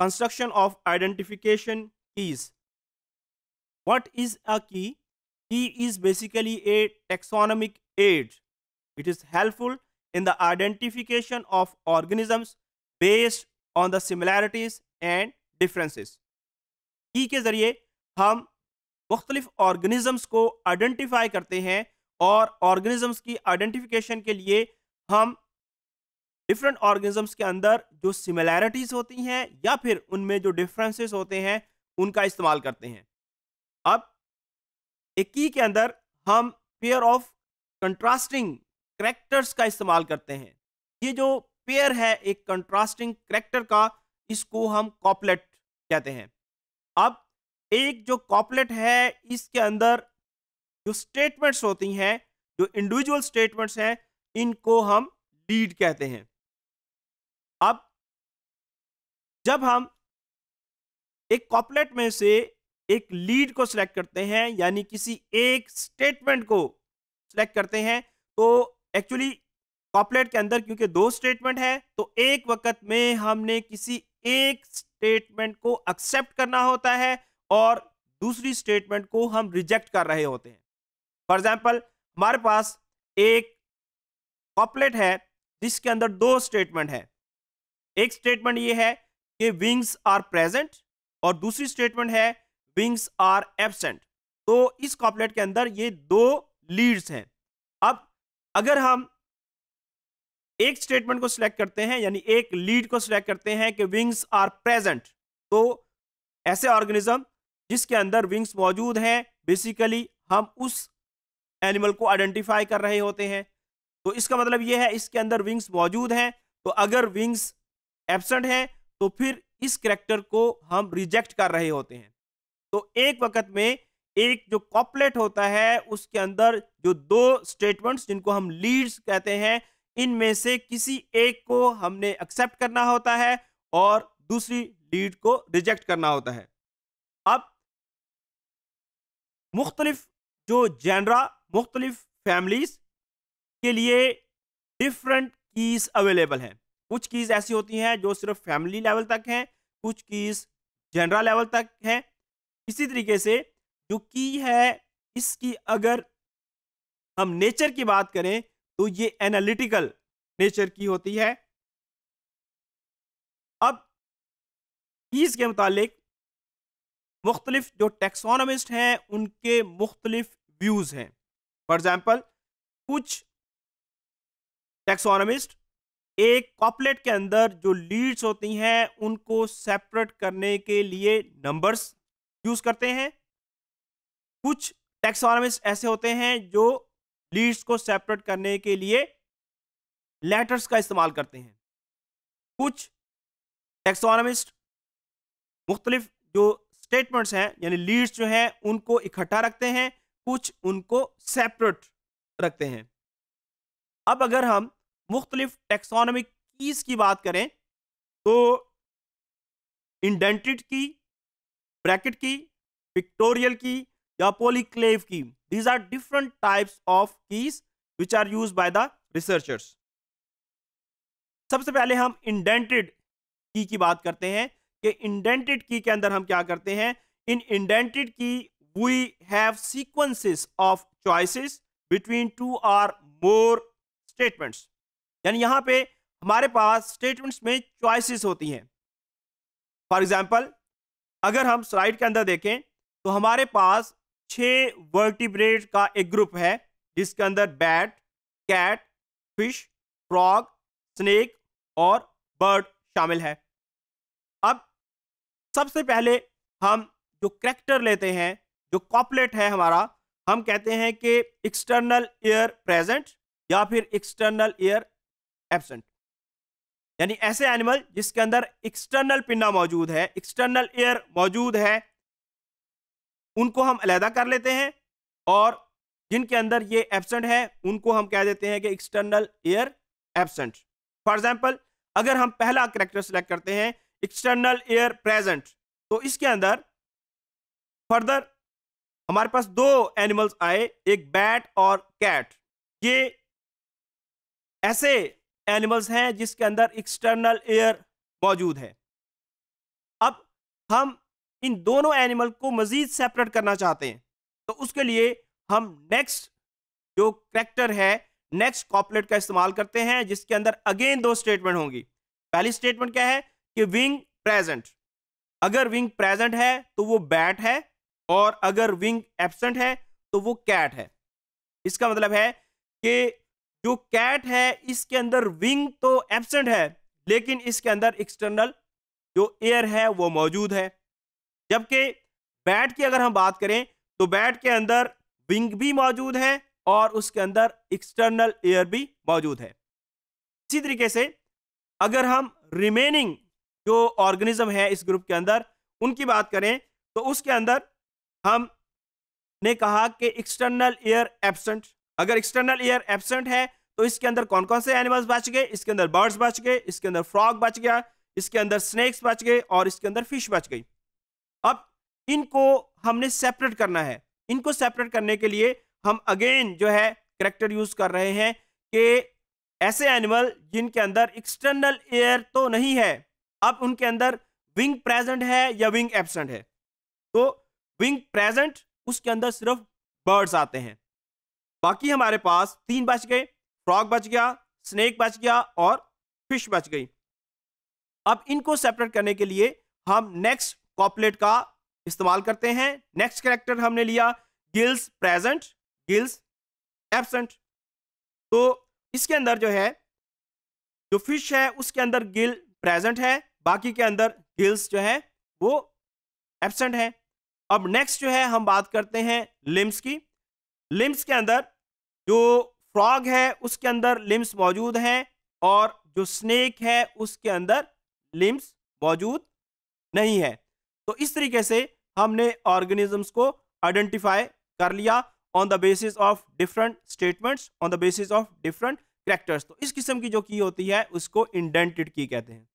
construction of identification keys what is a key key is basically a taxonomic aid it is helpful in the identification of organisms based on the similarities and differences Key के ज़रिए हम मुख्तलिफ organisms को identify करते हैं और organisms की identification के लिए हम डिफरेंट ऑर्गेनिजम्स के अंदर जो सिमिलैरिटीज होती हैं या फिर उनमें जो डिफरेंसेस होते हैं उनका इस्तेमाल करते हैं अब एक की के अंदर हम पेयर ऑफ कंट्रास्टिंग करेक्टर्स का इस्तेमाल करते हैं ये जो पेयर है एक कंट्रास्टिंग करेक्टर का इसको हम कॉपलेट कहते हैं अब एक जो कॉपलेट है इसके अंदर जो स्टेटमेंट्स होती हैं जो इंडिविजुअल स्टेटमेंट्स हैं इनको हम लीड कहते हैं अब जब हम एक कॉपलेट में से एक लीड को सिलेक्ट करते हैं यानी किसी एक स्टेटमेंट को सिलेक्ट करते हैं तो एक्चुअली कॉपलेट के अंदर क्योंकि दो स्टेटमेंट है तो एक वक्त में हमने किसी एक स्टेटमेंट को एक्सेप्ट करना होता है और दूसरी स्टेटमेंट को हम रिजेक्ट कर रहे होते हैं फॉर एग्जाम्पल हमारे पास एक कॉपलेट है जिसके अंदर दो स्टेटमेंट है एक स्टेटमेंट ये है कि विंग्स आर प्रेजेंट और दूसरी स्टेटमेंट है विंग्स आर एबसेंट तो इस कॉपलेट के अंदर ये दो लीड्स हैं अब अगर हम एक स्टेटमेंट को सिलेक्ट करते हैं यानी एक लीड को सिलेक्ट करते हैं कि विंग्स आर प्रेजेंट तो ऐसे ऑर्गेनिज्म जिसके अंदर विंग्स मौजूद हैं बेसिकली हम उस एनिमल को आइडेंटिफाई कर रहे होते हैं तो इसका मतलब यह है इसके अंदर विंग्स मौजूद हैं तो अगर विंग्स एबसेंट हैं तो फिर इस करेक्टर को हम रिजेक्ट कर रहे होते हैं तो एक वक्त में एक जो कॉपलेट होता है उसके अंदर जो दो स्टेटमेंट्स जिनको हम लीड्स कहते हैं इनमें से किसी एक को हमने एक्सेप्ट करना होता है और दूसरी लीड को रिजेक्ट करना होता है अब मुख्तलिफ जो जेनरा मुख्तलिफ फैमिलीज के लिए डिफरेंट कीज अवेलेबल हैं कुछ कीज़ ऐसी होती हैं जो सिर्फ फैमिली लेवल तक हैं कुछ कीज़ जनरल लेवल तक हैं इसी तरीके से जो की है इसकी अगर हम नेचर की बात करें तो ये एनालिटिकल नेचर की होती है अब कीज़ के मुतालिक मुख्तलिफ जो टेक्सोनमिस्ट हैं उनके मुख्तलिफ व्यूज़ हैं फॉर एग्ज़ाम्पल कुछ टेक्सोनमिस्ट एक कॉपलेट के अंदर जो लीड्स होती हैं उनको सेपरेट करने के लिए नंबर्स यूज करते हैं कुछ टेक्सोनमिस्ट ऐसे होते हैं जो लीड्स को सेपरेट करने के लिए लेटर्स का इस्तेमाल करते हैं कुछ टेक्सोनमिस्ट मुख्तलिफ जो स्टेटमेंट्स हैं यानी लीड्स जो हैं उनको इकट्ठा रखते हैं कुछ उनको सेपरेट रखते हैं अब अगर हम मुख्तलिफ टेक्सोनमिक कीज की बात करें तो इंडेंटेड की ब्रैकेट की पिक्टोरियल की या polyclave key these are different types of keys which are use by the researchers सबसे पहले हम इंडेंटेड की की बात करते हैं कि इंडेंटेड की के अंदर हम क्या करते हैं in indented key we have sequences of choices between two or more statements यानी यहाँ पे हमारे पास स्टेटमेंट्स में चॉइसेस होती हैं फॉर एग्जाम्पल अगर हम स्लाइड के अंदर देखें तो हमारे पास छः वर्टिब्रेट का एक ग्रुप है जिसके अंदर bat cat fish frog snake और बर्ड शामिल है अब सबसे पहले हम जो करेक्टर लेते हैं जो कॉपलेट है हमारा हम कहते हैं कि एक्सटर्नल एयर प्रेजेंट या फिर एक्सटर्नल एयर एबसेंट यानी ऐसे एनिमल जिसके अंदर एक्सटर्नल पिन्ना मौजूद है एक्सटर्नल एयर मौजूद है उनको हम अलहदा कर लेते हैं और जिनके अंदर ये एबसेंट है उनको हम कह देते हैं कि external ear absent for example अगर हम पहला करेक्टर सेलेक्ट करते हैं एक्सटर्नल एयर प्रेजेंट तो इसके अंदर फर्दर हमारे पास दो एनिमल्स आए एक बैट और कैट ये ऐसे एनिमल्स हैं जिसके अंदर एक्सटर्नल एयर मौजूद है अब हम इन दोनों एनिमल को मज़ीद सेपरेट करना चाहते हैं तो उसके लिए हम नेक्स्ट जो करेक्टर है नेक्स्ट कॉपलेट का इस्तेमाल करते हैं जिसके अंदर अगेन दो स्टेटमेंट होंगी पहली स्टेटमेंट क्या है कि विंग प्रेजेंट अगर विंग प्रेजेंट है तो वो बैट है और अगर विंग एबसेंट है तो वो कैट है इसका मतलब है कि जो कैट है इसके अंदर विंग तो एबसेंट है लेकिन इसके अंदर एक्सटर्नल जो एयर है वो मौजूद है जबकि बैट की अगर हम बात करें तो बैट के अंदर विंग भी मौजूद है और उसके अंदर एक्सटर्नल एयर भी मौजूद है इसी तरीके से अगर हम रिमेनिंग जो ऑर्गेनिज्म है इस ग्रुप के अंदर उनकी बात करें तो उसके अंदर हम ने कहा कि एक्सटर्नल एयर एबसेंट अगर एक्सटर्नल ईयर एबसेंट है तो इसके अंदर कौन कौन से एनिमल्स बच गए इसके अंदर बर्ड्स बच गए इसके अंदर फ्रॉग बच गया इसके अंदर स्नेक्स बच गए और इसके अंदर फिश बच गई अब इनको हमने सेपरेट करना है इनको सेपरेट करने के लिए हम अगेन जो है करेक्टर यूज कर रहे हैं कि ऐसे एनिमल जिनके अंदर एक्सटर्नल एयर तो नहीं है अब उनके अंदर विंग प्रेजेंट है या विंग एबसेंट है तो विंग प्रेजेंट उसके अंदर सिर्फ बर्ड्स आते हैं बाकी हमारे पास तीन बच गए फ्रॉग बच गया स्नेक बच गया और फिश बच गई अब इनको सेपरेट करने के लिए हम नेक्स्ट कॉपलेट का इस्तेमाल करते हैं नेक्स्ट कैरेक्टर हमने लिया गिल्स प्रेजेंट गिल्स एबसेंट तो इसके अंदर जो है जो फिश है उसके अंदर गिल प्रेजेंट है बाकी के अंदर गिल्स जो है वो एबसेंट है अब नेक्स्ट जो है हम बात करते हैं लिम्स की लिम्स के अंदर जो फ्रॉग है उसके अंदर लिम्स मौजूद हैं और जो स्नेक है उसके अंदर लिम्स मौजूद नहीं है तो इस तरीके से हमने ऑर्गेनिजम्स को आइडेंटिफाई कर लिया on the basis of different statements on the basis of different characters तो इस किस्म की जो की होती है उसको इंडेंटेड की कहते हैं